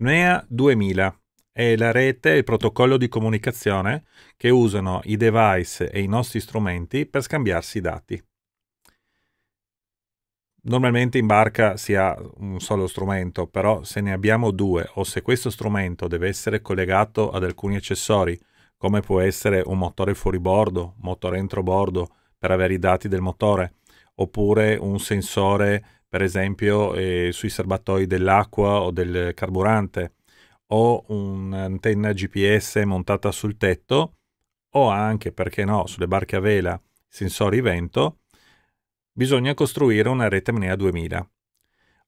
NEA 2000 è la rete e il protocollo di comunicazione che usano i device e i nostri strumenti per scambiarsi i dati. Normalmente in barca si ha un solo strumento, però se ne abbiamo due o se questo strumento deve essere collegato ad alcuni accessori, come può essere un motore fuori bordo, motore entro bordo per avere i dati del motore, oppure un sensore per esempio eh, sui serbatoi dell'acqua o del carburante, o un'antenna GPS montata sul tetto, o anche, perché no, sulle barche a vela, sensori vento, bisogna costruire una rete Menea 2000.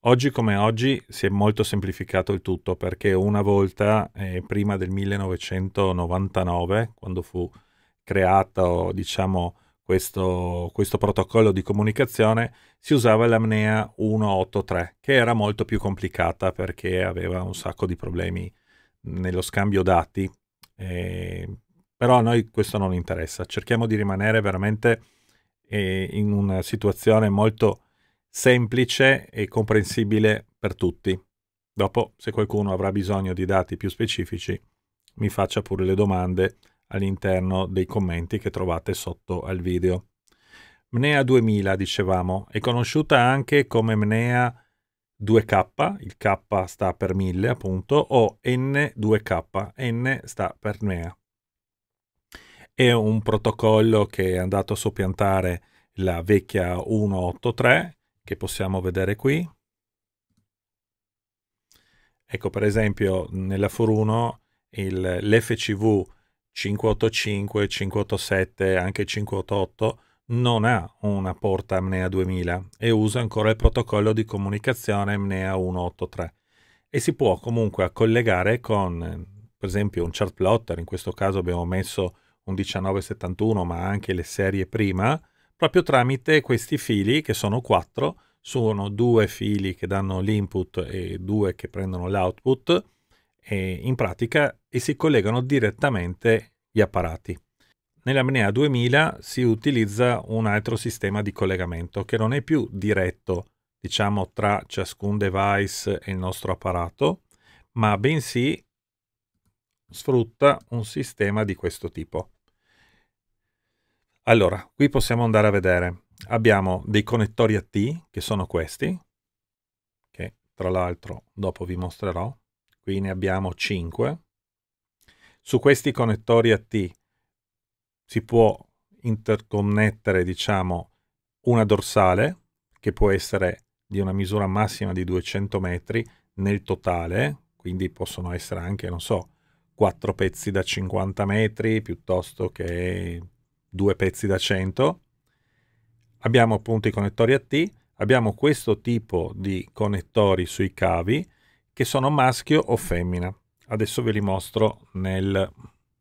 Oggi come oggi si è molto semplificato il tutto perché una volta, eh, prima del 1999, quando fu creato diciamo, questo, questo protocollo di comunicazione, si usava l'AMNEA 183, che era molto più complicata perché aveva un sacco di problemi nello scambio dati. Eh, però a noi questo non interessa, cerchiamo di rimanere veramente eh, in una situazione molto semplice e comprensibile per tutti. Dopo, se qualcuno avrà bisogno di dati più specifici, mi faccia pure le domande all'interno dei commenti che trovate sotto al video. Mnea 2000, dicevamo, è conosciuta anche come Mnea 2K, il K sta per 1000 appunto, o N2K, N sta per Mnea. È un protocollo che è andato a soppiantare la vecchia 183 che possiamo vedere qui. Ecco per esempio nella for 1 l'FCV 585, 587, anche 588 non ha una porta Amnea 2000 e usa ancora il protocollo di comunicazione Amnea 183 e si può comunque collegare con per esempio un chart plotter, in questo caso abbiamo messo un 1971 ma anche le serie prima, proprio tramite questi fili che sono quattro, sono due fili che danno l'input e due che prendono l'output eh, in pratica e si collegano direttamente gli apparati. Nella Mnea 2000 si utilizza un altro sistema di collegamento che non è più diretto, diciamo, tra ciascun device e il nostro apparato, ma bensì sfrutta un sistema di questo tipo. Allora, qui possiamo andare a vedere. Abbiamo dei connettori a T, che sono questi, che tra l'altro dopo vi mostrerò qui ne abbiamo 5. Su questi connettori a T si può interconnettere, diciamo, una dorsale, che può essere di una misura massima di 200 metri nel totale, quindi possono essere anche, non so, quattro pezzi da 50 metri piuttosto che due pezzi da 100. Abbiamo appunto i connettori a T, abbiamo questo tipo di connettori sui cavi che sono maschio o femmina. Adesso ve li mostro nel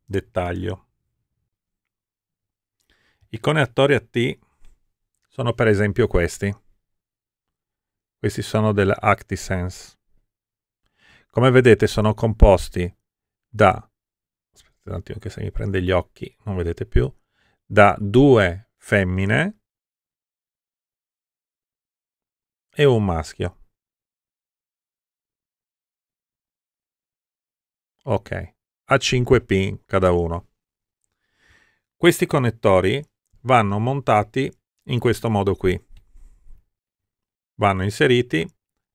dettaglio. I attori a T sono per esempio questi. Questi sono dell'ActiSense. Come vedete sono composti da aspetta un attimo che se mi prende gli occhi non vedete più, da due femmine e un maschio. Ok, a 5 pin cada uno. Questi connettori vanno montati in questo modo qui. Vanno inseriti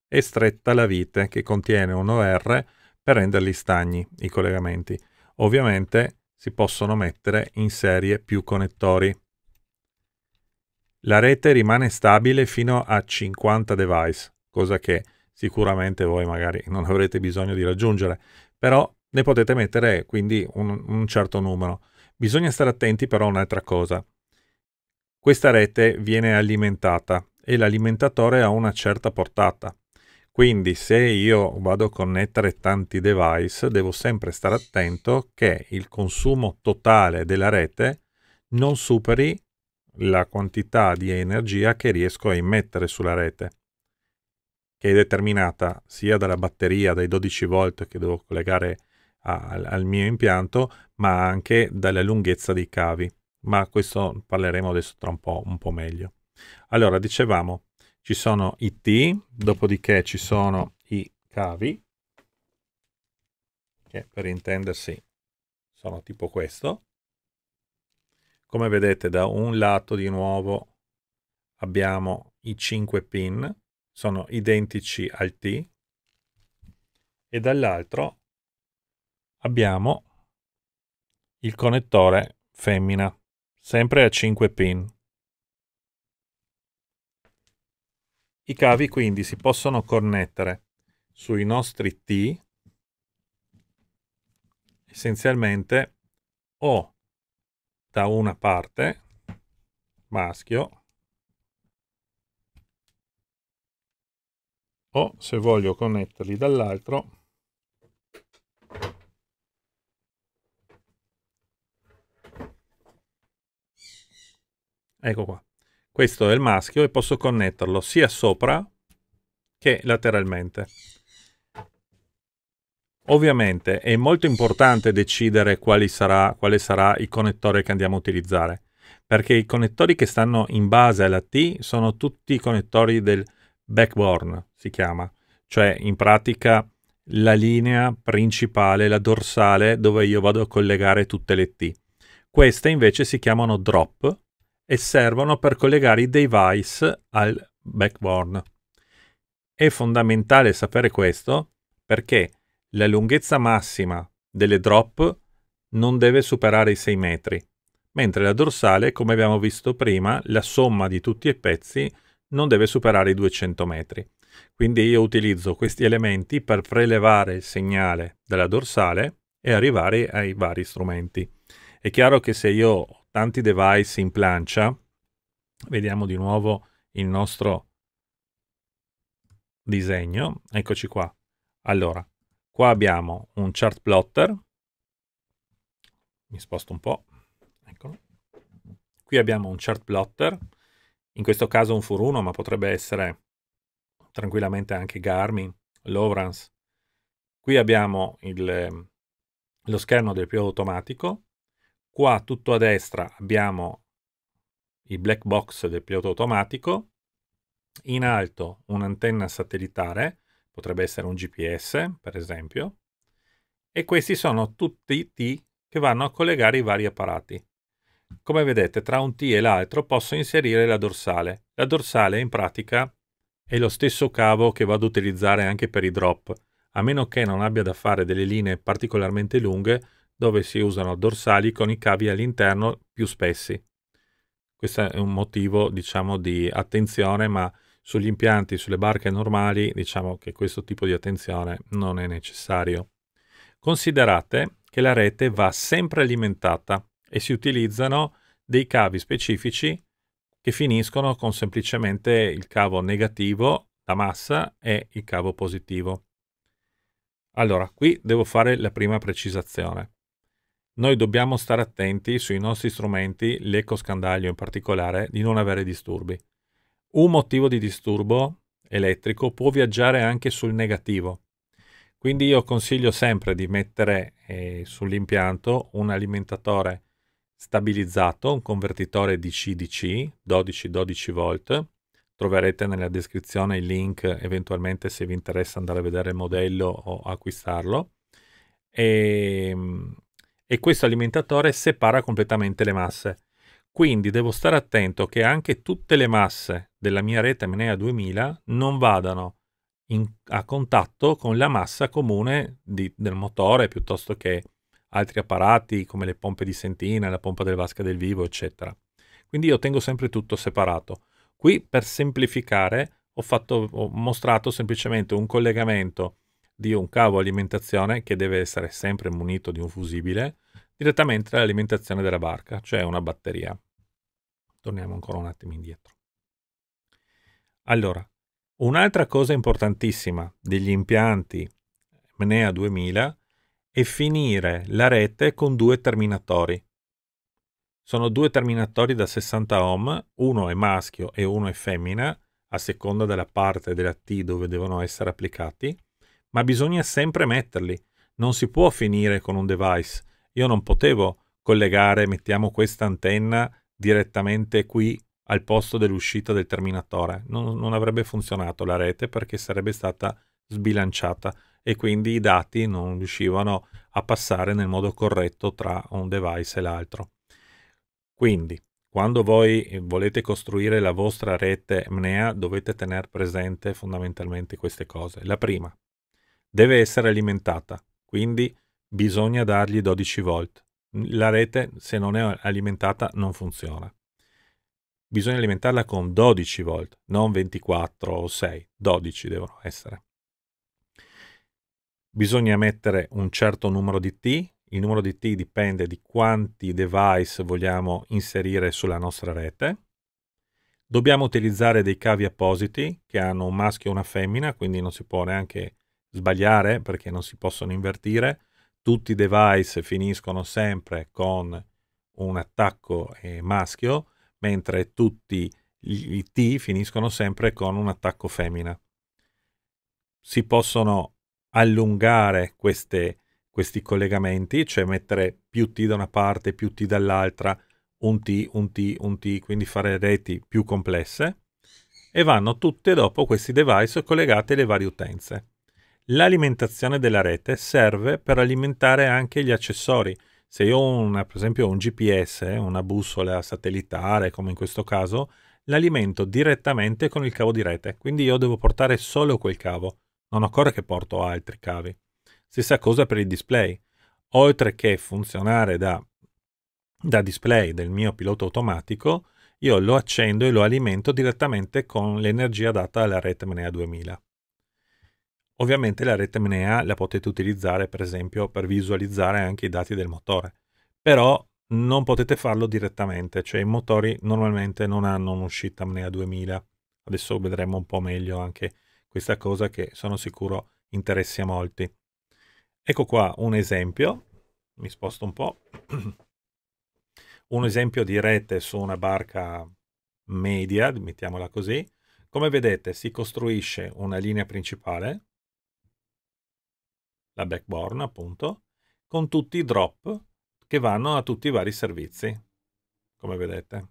e stretta la vite che contiene un OR per renderli stagni i collegamenti. Ovviamente si possono mettere in serie più connettori. La rete rimane stabile fino a 50 device, cosa che sicuramente voi magari non avrete bisogno di raggiungere, però ne potete mettere quindi un, un certo numero. Bisogna stare attenti però a un'altra cosa. Questa rete viene alimentata e l'alimentatore ha una certa portata. Quindi se io vado a connettere tanti device devo sempre stare attento che il consumo totale della rete non superi la quantità di energia che riesco a immettere sulla rete, che è determinata sia dalla batteria dai 12 volt che devo collegare al, al mio impianto, ma anche dalla lunghezza dei cavi. Ma questo parleremo adesso tra un po', un po' meglio. Allora, dicevamo, ci sono i T, dopodiché ci sono i cavi, che per intendersi sono tipo questo. Come vedete, da un lato di nuovo abbiamo i 5 pin, sono identici al T, e dall'altro abbiamo il connettore femmina, sempre a 5 pin. I cavi quindi si possono connettere sui nostri T essenzialmente o da una parte maschio o se voglio connetterli dall'altro Ecco qua. Questo è il maschio e posso connetterlo sia sopra che lateralmente. Ovviamente è molto importante decidere sarà, quale sarà il connettore che andiamo a utilizzare, perché i connettori che stanno in base alla T sono tutti i connettori del backbone, si chiama, cioè in pratica la linea principale, la dorsale dove io vado a collegare tutte le T. Queste invece si chiamano drop e servono per collegare i device al backbone. È fondamentale sapere questo perché la lunghezza massima delle drop non deve superare i 6 metri, mentre la dorsale, come abbiamo visto prima, la somma di tutti i pezzi non deve superare i 200 metri. Quindi io utilizzo questi elementi per prelevare il segnale dalla dorsale e arrivare ai vari strumenti. È chiaro che se io ho tanti device in plancia. Vediamo di nuovo il nostro disegno. Eccoci qua. Allora, qua abbiamo un chart plotter. Mi sposto un po'. Eccolo. Qui abbiamo un chart plotter. In questo caso un furuno, ma potrebbe essere tranquillamente anche Garmin, Lowrance. Qui abbiamo il, ehm, lo schermo del più automatico Qua tutto a destra abbiamo i black box del pilota automatico, in alto un'antenna satellitare, potrebbe essere un GPS per esempio, e questi sono tutti i T che vanno a collegare i vari apparati. Come vedete, tra un T e l'altro posso inserire la dorsale. La dorsale in pratica è lo stesso cavo che vado ad utilizzare anche per i drop. A meno che non abbia da fare delle linee particolarmente lunghe, dove si usano dorsali con i cavi all'interno più spessi. Questo è un motivo, diciamo, di attenzione, ma sugli impianti, sulle barche normali, diciamo che questo tipo di attenzione non è necessario. Considerate che la rete va sempre alimentata e si utilizzano dei cavi specifici che finiscono con semplicemente il cavo negativo, la massa, e il cavo positivo. Allora, qui devo fare la prima precisazione. Noi dobbiamo stare attenti sui nostri strumenti, l'eco scandaglio in particolare, di non avere disturbi. Un motivo di disturbo elettrico può viaggiare anche sul negativo. Quindi io consiglio sempre di mettere eh, sull'impianto un alimentatore stabilizzato, un convertitore DC-DC 12-12 volt. Troverete nella descrizione il link eventualmente se vi interessa andare a vedere il modello o acquistarlo. E, ehm, e questo alimentatore separa completamente le masse. Quindi devo stare attento che anche tutte le masse della mia rete Menea 2000 non vadano in, a contatto con la massa comune di, del motore piuttosto che altri apparati come le pompe di sentina, la pompa del vasca del vivo, eccetera. Quindi io tengo sempre tutto separato. Qui per semplificare ho, fatto, ho mostrato semplicemente un collegamento di un cavo alimentazione che deve essere sempre munito di un fusibile direttamente all'alimentazione della barca, cioè una batteria. Torniamo ancora un attimo indietro. Allora, un'altra cosa importantissima degli impianti MNEA 2000 è finire la rete con due terminatori. Sono due terminatori da 60 ohm, uno è maschio e uno è femmina, a seconda della parte della T dove devono essere applicati ma bisogna sempre metterli. Non si può finire con un device. Io non potevo collegare, mettiamo questa antenna direttamente qui al posto dell'uscita del terminatore. Non, non, avrebbe funzionato la rete perché sarebbe stata sbilanciata e quindi i dati non riuscivano a passare nel modo corretto tra un device e l'altro. Quindi, quando voi volete costruire la vostra rete MNEA, dovete tenere presente fondamentalmente queste cose. La prima, Deve essere alimentata, quindi bisogna dargli 12 volt. La rete, se non è alimentata, non funziona. Bisogna alimentarla con 12 volt, non 24 o 6, 12 devono essere. Bisogna mettere un certo numero di T, il numero di T dipende di quanti device vogliamo inserire sulla nostra rete. Dobbiamo utilizzare dei cavi appositi che hanno un maschio e una femmina, quindi non si può neanche sbagliare perché non si possono invertire. Tutti i device finiscono sempre con un attacco eh, maschio, mentre tutti i T finiscono sempre con un attacco femmina. Si possono allungare queste, questi collegamenti, cioè mettere più T da una parte, più T dall'altra, un T, un T, un T, quindi fare reti più complesse e vanno tutte dopo questi device collegate alle varie utenze. L'alimentazione della rete serve per alimentare anche gli accessori. Se io ho una, per esempio un GPS, eh, una bussola satellitare, come in questo caso, l'alimento direttamente con il cavo di rete, quindi io devo portare solo quel cavo, non occorre che porto altri cavi. Stessa cosa per il display. Oltre che funzionare da, da display del mio pilota automatico, io lo accendo e lo alimento direttamente con l'energia data dalla rete Menea 2000. Ovviamente la rete MNEA la potete utilizzare per esempio per visualizzare anche i dati del motore, però non potete farlo direttamente, cioè i motori normalmente non hanno un'uscita MNEA 2000. Adesso vedremo un po' meglio anche questa cosa che sono sicuro interessi a molti. Ecco qua un esempio, mi sposto un po', un esempio di rete su una barca media, mettiamola così. Come vedete si costruisce una linea principale, la backborn appunto, con tutti i drop che vanno a tutti i vari servizi, come vedete.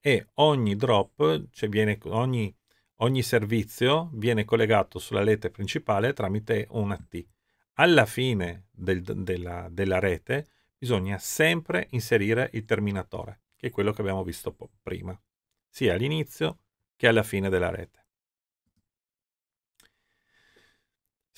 E ogni drop, cioè viene, ogni, ogni servizio viene collegato sulla rete principale tramite una T. Alla fine del, della, della rete bisogna sempre inserire il terminatore, che è quello che abbiamo visto prima, sia all'inizio che alla fine della rete.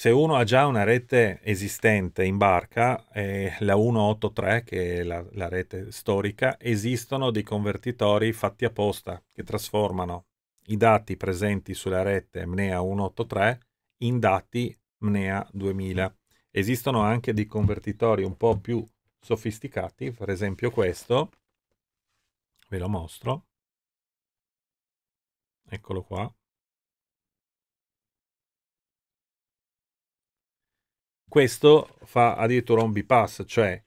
se uno ha già una rete esistente in barca, eh, la 183, che è la, la, rete storica, esistono dei convertitori fatti apposta che trasformano i dati presenti sulla rete MNEA 183 in dati MNEA 2000. Esistono anche dei convertitori un po' più sofisticati, per esempio questo, ve lo mostro, eccolo qua, Questo fa addirittura un bypass, cioè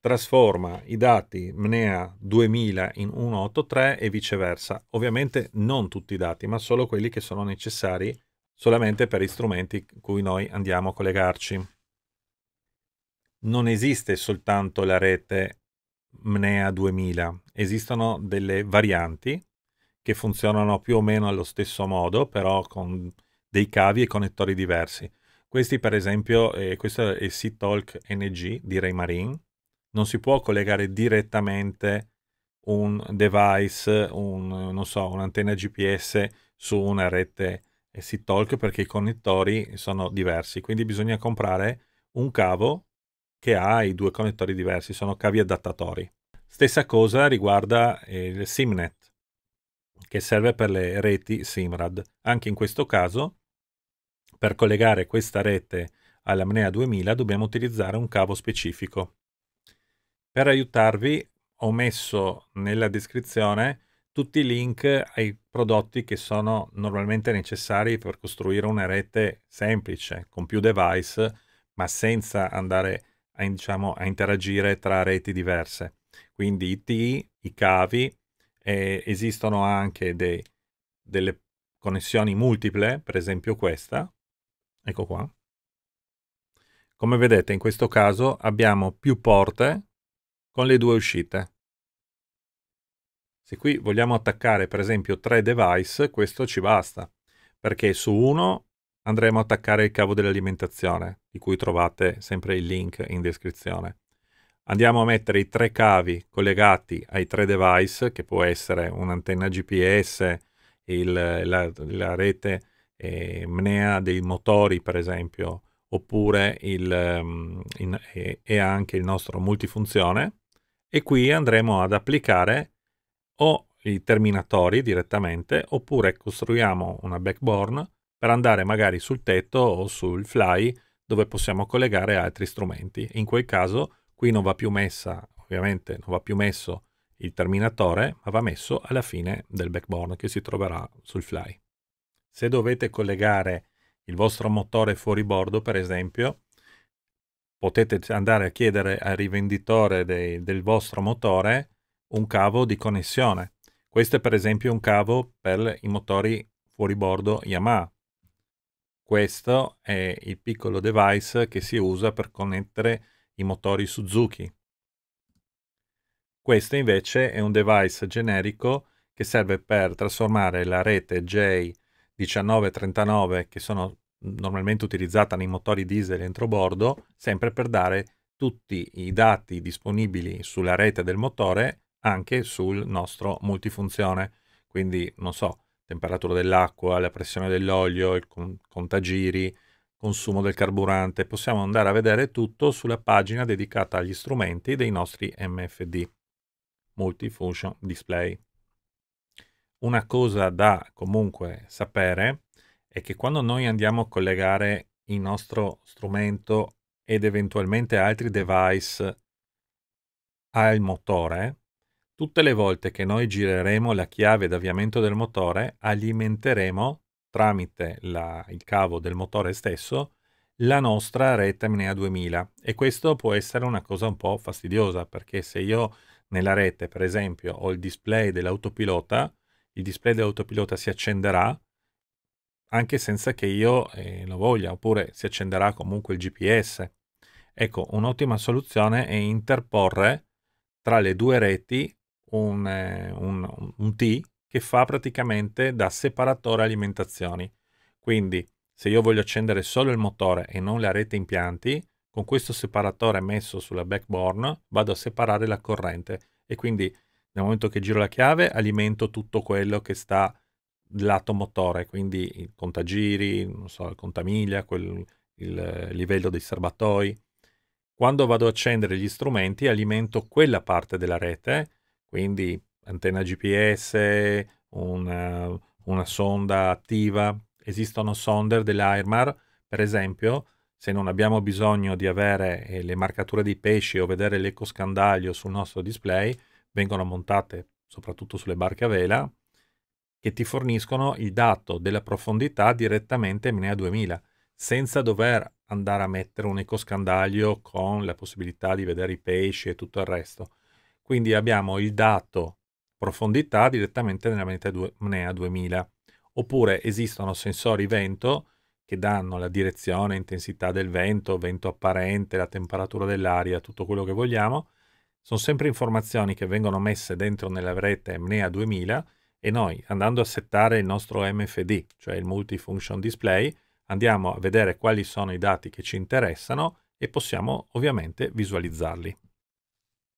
trasforma i dati MNEA 2000 in 183 e viceversa. Ovviamente non tutti i dati, ma solo quelli che sono necessari solamente per gli strumenti cui noi andiamo a collegarci. Non esiste soltanto la rete MNEA 2000, esistono delle varianti che funzionano più o meno allo stesso modo, però con dei cavi e connettori diversi. Questi per esempio, eh, questo è C-Talk NG di Raymarine, non si può collegare direttamente un device, un, so, un'antenna GPS su una rete eh, SeaTalk perché i connettori sono diversi, quindi bisogna comprare un cavo che ha i due connettori diversi, sono cavi adattatori. Stessa cosa riguarda eh, il SIMnet, che serve per le reti SIMRAD. Anche in questo caso per collegare questa rete all'Amnea 2000 dobbiamo utilizzare un cavo specifico. Per aiutarvi ho messo nella descrizione tutti i link ai prodotti che sono normalmente necessari per costruire una rete semplice con più device ma senza andare a, diciamo, a interagire tra reti diverse. Quindi i T, i cavi, eh, esistono anche dei, delle connessioni multiple, per esempio questa, Ecco qua. Come vedete in questo caso abbiamo più porte con le due uscite. Se qui vogliamo attaccare per esempio tre device, questo ci basta, perché su uno andremo ad attaccare il cavo dell'alimentazione, di cui trovate sempre il link in descrizione. Andiamo a mettere i tre cavi collegati ai tre device, che può essere un'antenna GPS, il, la, la, rete eh, mnea dei motori, per esempio, oppure il, um, in, e, e anche il nostro multifunzione. E qui andremo ad applicare o i terminatori direttamente, oppure costruiamo una backbone per andare magari sul tetto o sul fly dove possiamo collegare altri strumenti. In quel caso qui non va più messa, ovviamente non va più messo il terminatore, ma va messo alla fine del backbone che si troverà sul fly. Se dovete collegare il vostro motore fuori bordo, per esempio, potete andare a chiedere al rivenditore dei, del vostro motore un cavo di connessione. Questo è per esempio un cavo per i motori fuoribordo Yamaha. Questo è il piccolo device che si usa per connettere i motori Suzuki. Questo invece è un device generico che serve per trasformare la rete J 1939 che sono normalmente utilizzata nei motori diesel entrobordo, sempre per dare tutti i dati disponibili sulla rete del motore anche sul nostro multifunzione. Quindi, non so, temperatura dell'acqua, la pressione dell'olio, il contagiri, consumo del carburante. Possiamo andare a vedere tutto sulla pagina dedicata agli strumenti dei nostri MFD, Multifunction Display. Una cosa da comunque sapere è che quando noi andiamo a collegare il nostro strumento ed eventualmente altri device al motore, tutte le volte che noi gireremo la chiave d'avviamento del motore, alimenteremo tramite la, il cavo del motore stesso la nostra rete MNEA 2000 e questo può essere una cosa un po' fastidiosa perché se io nella rete per esempio ho il display dell'autopilota il display dell'autopilota si accenderà anche senza che io eh, lo voglia, oppure si accenderà comunque il GPS. Ecco, un'ottima soluzione è interporre tra le due reti un, eh, un, un T che fa praticamente da separatore alimentazioni. Quindi, se io voglio accendere solo il motore e non la rete impianti, con questo separatore messo sulla backbone vado a separare la corrente e quindi nel momento che giro la chiave alimento tutto quello che sta lato motore, quindi il contagiri, non so, il contamiglia, quel, il livello dei serbatoi. Quando vado ad accendere gli strumenti alimento quella parte della rete, quindi antenna GPS, una, una sonda attiva. Esistono sonder dell'AIRMAR, per esempio, se non abbiamo bisogno di avere eh, le marcature dei pesci o vedere l'ecoscandaglio sul nostro display, vengono montate soprattutto sulle barche a vela, che ti forniscono il dato della profondità direttamente a Minea 2000, senza dover andare a mettere un ecoscandaglio con la possibilità di vedere i pesci e tutto il resto. Quindi abbiamo il dato profondità direttamente nella Menea 2000. Oppure esistono sensori vento che danno la direzione, intensità del vento, vento apparente, la temperatura dell'aria, tutto quello che vogliamo, sono sempre informazioni che vengono messe dentro nella rete MNEA 2000 e noi andando a settare il nostro MFD, cioè il Multifunction Display, andiamo a vedere quali sono i dati che ci interessano e possiamo ovviamente visualizzarli.